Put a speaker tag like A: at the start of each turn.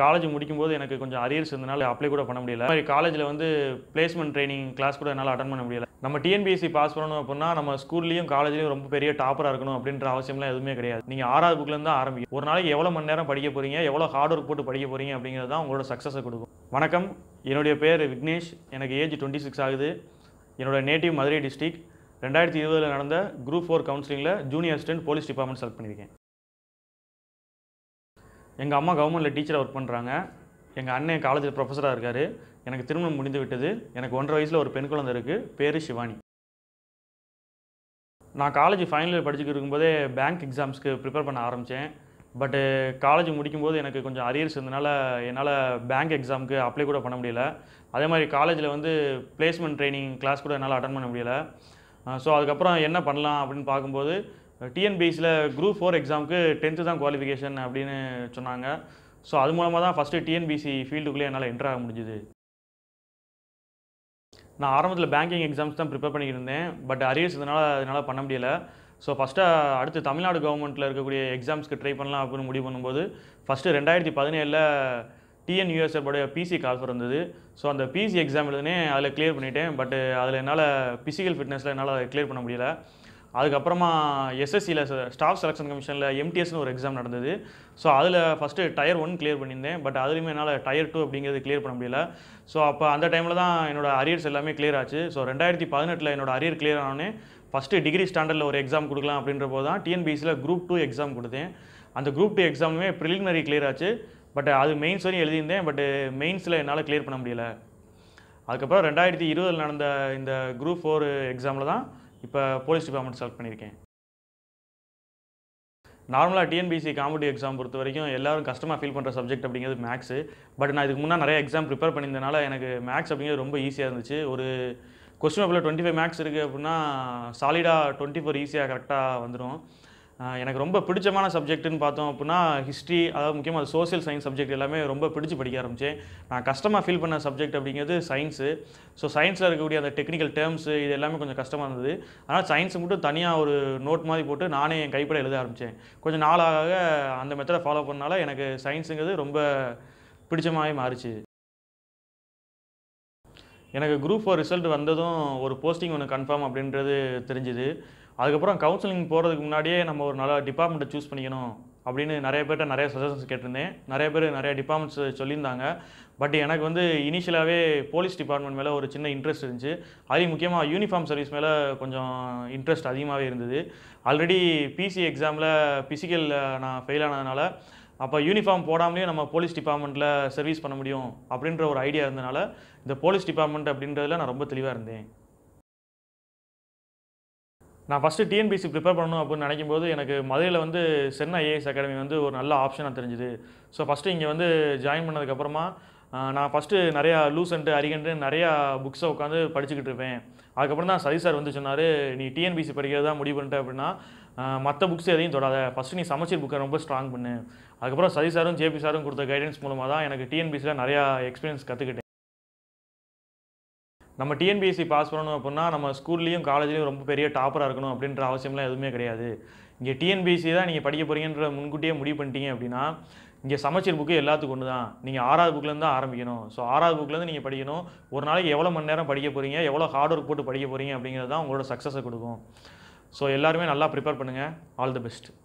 A: college முடிக்கும்போது எனக்கு கொஞ்சம் அரியர்ஸ் இருந்தனால அப்ளை கூட பண்ண முடியல மாதிரி காலேஜில் வந்து பிளேஸ்மெண்ட் ட்ரைனிங் கிளாஸ் கூட என்னால் அட்டன் பண்ண முடியல நம்ம டிஎன்பிஎஸ்சி பாஸ் பண்ணணும் அப்படின்னா நம்ம ஸ்கூல்லையும் காலேஜ்லையும் ரொம்ப பெரிய டாப்பராக இருக்கணும் அப்படின்ற அவசியம்லாம் எதுவுமே கிடையாது நீங்கள் ஆறாவது புக்லேருந்து தான் ஆரம்பிக்கும் ஒரு நாளைக்கு எவ்வளோ மணி நேரம் படிக்க போகிறீங்க எவ்வளோ ஹார்ட் ஒர்க் போட்டு படிக்க போகிறீங்க அப்படிங்கிறது தான் உங்களோட சக்ஸஸை கொடுக்கும் வணக்கம் என்னுடைய பேர் விக்னேஷ் எனக்கு ஏஜ் டுவெண்ட்டி சிக்ஸ் ஆகுது என்னோடய நேட்டிவ் மதுரை டிஸ்ட்ரிக்ட் ரெண்டாயிரத்தி இருபதில் நடந்த குரூப் ஃபோர் கவுன்சிலிங்கில் junior assistant police department select பண்ணியிருக்கேன் எங்கள் அம்மா கவர்மெண்ட்டில் டீச்சராக ஒர்க் பண்ணுறாங்க எங்கள் அண்ணன் காலேஜில் ப்ரொஃபஸராக இருக்கார் எனக்கு திருமணம் முடிந்து விட்டது எனக்கு ஒன்றரை வயசில் ஒரு பெண் குழந்தை இருக்குது பேர் சிவானி நான் காலேஜ் ஃபைனல் இயர் படிச்சுட்டு இருக்கும்போதே பேங்க் எக்ஸாம்ஸ்க்கு ப்ரிப்பேர் பண்ண ஆரம்பித்தேன் பட்டு காலேஜ் முடிக்கும்போது எனக்கு கொஞ்சம் அரியர்ஸ் இருந்தனால என்னால் பேங்க் எக்ஸாமுக்கு அப்ளை கூட பண்ண முடியல அதே மாதிரி காலேஜில் வந்து பிளேஸ்மெண்ட் ட்ரைனிங் கிளாஸ் கூட என்னால் அட்டன் பண்ண முடியலை ஸோ அதுக்கப்புறம் என்ன பண்ணலாம் அப்படின்னு பார்க்கும்போது டிஎன்பிஎஸ்சியில் குரூப் ஃபோர் எக்ஸாமுக்கு டென்த்து தான் குவாலிஃபிகேஷன் அப்படின்னு சொன்னாங்க ஸோ அது மூலமாக தான் ஃபஸ்ட்டு டிஎன்பிசி ஃபீல்டுக்குள்ளே என்னால் என்ட்ரு ஆக முடிஞ்சுது நான் ஆரம்பத்தில் பேங்கிங் எக்ஸாம்ஸ் தான் ப்ரிப்பேர் பண்ணியிருந்தேன் பட் அரியர்ஸ் இதனால் அதனால் பண்ண முடியலை ஸோ ஃபஸ்ட்டு அடுத்து தமிழ்நாடு கவர்மெண்ட்டில் இருக்கக்கூடிய எக்ஸாம்ஸ்க்கு ட்ரை பண்ணலாம் அப்படின்னு முடிவு பண்ணும்போது ஃபஸ்ட்டு ரெண்டாயிரத்தி பதினேழில் டிஎன்யூஎஸ்எஃபோடைய பிசி கால் இருந்தது ஸோ அந்த பிசி எக்ஸாம் எழுதுனே அதில் கிளியர் பண்ணிட்டேன் பட் அதில் என்னால் ஃபிசிக்கல் ஃபிட்னஸில் என்னால் அதை கிளியர் பண்ண முடியலை அதுக்கப்புறமா எஸ்எஸ்சியில் ஸ்டாஃப் செலெக்ஷன் கமிஷனில் எம்டிஎஸ்னு ஒரு எக்ஸாம் நடந்தது ஸோ அதில் ஃபஸ்ட்டு டயர் ஒன் கிளியர் பண்ணியிருந்தேன் பட் அதுலேயுமே என்னால் டயர் டூ அப்படிங்கிறது கிளியர் பண்ண முடியல ஸோ அப்போ அந்த டைமில் தான் என்னோட அரியர்ஸ் எல்லாமே கிளியர் ஆச்சு ஸோ ரெண்டாயிரத்தி பதினெட்டில் என்னோடய அரியர் கிளியர் ஆனோடனே ஃபஸ்ட்டு டிகிரி ஸ்டாண்டர்டில் ஒரு எக்ஸாம் கொடுக்கலாம் அப்படின்ற போது தான் டிஎன்பிஎஸ்சியில் குரூப் டூ எக்ஸாம் கொடுத்தேன் அந்த குரூப் டூ எக்ஸாமுமே ப்ரிலிமினரி கிளியர் ஆச்சு பட் அது மெயின்ஸ் வரையும் எழுதியிருந்தேன் பட் மெயின்ஸில் என்னால் கிளியர் பண்ண முடியல அதுக்கப்புறம் ரெண்டாயிரத்தி இருபதில் நடந்த இந்த குரூப் ஃபோர் எக்ஸாமில் தான் இப்போ போலீஸ் டிபார்ட்மெண்ட் செலக்ட் பண்ணியிருக்கேன் நார்மலாக டிஎன்பிசி காமெடி எக்ஸாம் பொறுத்த வரைக்கும் எல்லோரும் கஷ்டமாக ஃபீல் பண்ணுற சப்ஜெக்ட் அப்படிங்கிறது மேக்ஸு பட் நான் இதுக்கு முன்னாடி நிறைய எக்ஸாம் ப்ரிப்பேர் பண்ணியிருந்தனால எனக்கு மேக்ஸ் அப்படிங்கிறது ரொம்ப ஈஸியாக இருந்துச்சு ஒரு கொஸ்டின் பேப்பில் டுவெண்ட்டி ஃபைவ் மேக்ஸ் இருக்குது அப்படின்னா சாலிடாக டுவெண்ட்டி ஃபோர் ஈஸியாக கரெக்டாக வந்துடும் எனக்கு ரொம்ப பிடிச்சமான சப்ஜெக்ட்டுன்னு பார்த்தோம் அப்படின்னா ஹிஸ்ட்ரி அதாவது முக்கியமாக அது சோசியல் சயின்ஸ் சப்ஜெக்ட் எல்லாமே ரொம்ப பிடிச்சி படிக்க ஆரம்பித்தேன் நான் கஷ்டமாக ஃபீல் பண்ண சப்ஜெக்ட் அப்படிங்கிறது சயின்ஸு ஸோ சயின்ஸில் இருக்கக்கூடிய அந்த டெக்னிக்கல் டேர்ம்ஸு இது எல்லாமே கொஞ்சம் கஷ்டமாக இருந்தது அதனால் சயின்ஸு மட்டும் தனியாக ஒரு நோட் மாதிரி போட்டு நானே என் கைப்பட எழுத ஆரம்பித்தேன் கொஞ்சம் நாளாக அந்த மெத்தடை ஃபாலோ பண்ணனால எனக்கு சயின்ஸுங்கிறது ரொம்ப பிடிச்சமாகவே மாறிச்சு எனக்கு குரூப் ஃபோர் ரிசல்ட் வந்ததும் ஒரு போஸ்டிங் ஒன்று கன்ஃபார்ம் அப்படின்றது தெரிஞ்சுது அதுக்கப்புறம் கவுன்சிலிங் போகிறதுக்கு முன்னாடியே நம்ம ஒரு நல்ல டிபார்ட்மெண்ட்டை சூஸ் பண்ணிக்கணும் அப்படின்னு நிறைய பேர்கிட்ட நிறைய சஜஷன்ஸ் கேட்டிருந்தேன் நிறைய பேர் நிறைய டிபார்ட்மெண்ட்ஸ் சொல்லியிருந்தாங்க பட் எனக்கு வந்து இனிஷியலாகவே போலீஸ் டிபார்ட்மெண்ட் மேலே ஒரு சின்ன இன்ட்ரெஸ்ட் இருந்துச்சு அதையும் முக்கியமாக யூனிஃபார்ம் சர்வீஸ் மேலே கொஞ்சம் இன்ட்ரெஸ்ட் அதிகமாகவே இருந்தது ஆல்ரெடி பிசி எக்ஸாமில் ஃபிசிக்கலில் நான் ஃபெயில் ஆனதுனால அப்போ யூனிஃபார்ம் போடாமலேயே நம்ம போலீஸ் டிபார்ட்மெண்ட்டில் சர்வீஸ் பண்ண முடியும் அப்படின்ற ஒரு ஐடியா இருந்தனால இந்த போலீஸ் டிபார்ட்மெண்ட் அப்படின்றதுல நான் ரொம்ப தெளிவாக இருந்தேன் நான் ஃபஸ்ட்டு டிஎன்பிசி ப்ரிப்பேர் பண்ணணும் அப்படின்னு நினைக்கும் போது எனக்கு மதுரையில் வந்து சென்னை ஐஏஎஸ் அகாடமி வந்து ஒரு நல்ல ஆப்ஷனாக தெரிஞ்சுது ஸோ ஃபஸ்ட்டு இங்கே வந்து ஜாயின் பண்ணதுக்கப்புறமா நான் ஃபஸ்ட்டு நிறையா லூஸ் அண்ட் அரிகண்டு நிறையா புக்ஸை உட்காந்து படிச்சுக்கிட்டு இருப்பேன் அதுக்கப்புறம் தான் சதி சார் வந்து சொன்னார் நீ டிஎன்பிசி தான் முடிவு பண்ணிட்டேன் அப்படின்னா மற்ற புக்ஸ் எதையும் தொடாத ஃபஸ்ட்டு நீ சமச்சீர் புக்கை ரொம்ப ஸ்ட்ராங் பண்ணு அதுக்கப்புறம் சதி சாரும் ஜேபி சாரும் கொடுத்த கைடன்ஸ் மூலமாக தான் எனக்கு டிஎன்பிசியில் நிறையா எக்ஸ்பீரியன்ஸ் கற்றுக்கிட்டேன் நம்ம டிஎன்பிஎஸ்சி பாஸ் பண்ணணும் அப்படின்னா நம்ம ஸ்கூல்லையும் காலேஜ்லேயும் ரொம்ப பெரிய டாப்பராக இருக்கணும் அப்படின்ற அவசியம்லாம் எதுவுமே கிடையாது இங்கே டிஎன்பிஎஸ்சி தான் நீங்கள் படிக்க போகிறீங்கன்ற முன்கூட்டியே முடிவு பண்ணிட்டீங்க அப்படின்னா இங்கே சமச்சீர் புக்கு எல்லாத்துக்கும் ஒன்று தான் நீங்கள் ஆறாவது புக்லேருந்து தான் ஆரம்பிக்கணும் ஸோ ஆறாவது புக்லேருந்து நீங்கள் படிக்கணும் ஒரு நாளைக்கு எவ்வளோ மணி நேரம் படிக்க போகிறீங்க எவ்வளோ ஹார்ட் ஒர்க் போட்டு படிக்க போகிறீங்க அப்படிங்கிறது தான் உங்களோட சக்ஸஸை கொடுக்கும் ஸோ எல்லாருமே நல்லா ப்ரிப்பேர் பண்ணுங்கள் ஆல் தி பெஸ்ட்